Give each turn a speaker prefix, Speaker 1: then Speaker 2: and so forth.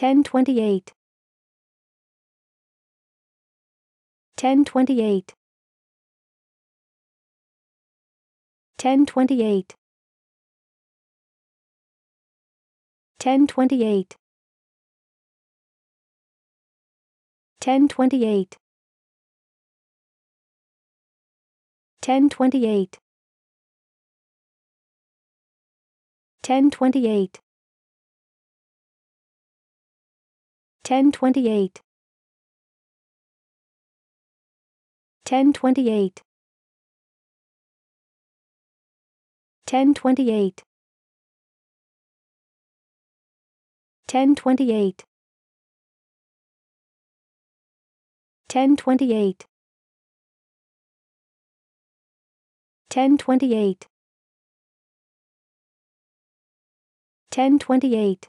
Speaker 1: 1028 1028 1028 1028 1028 1028 1028 1028 1028 1028 1028 1028 1028 1028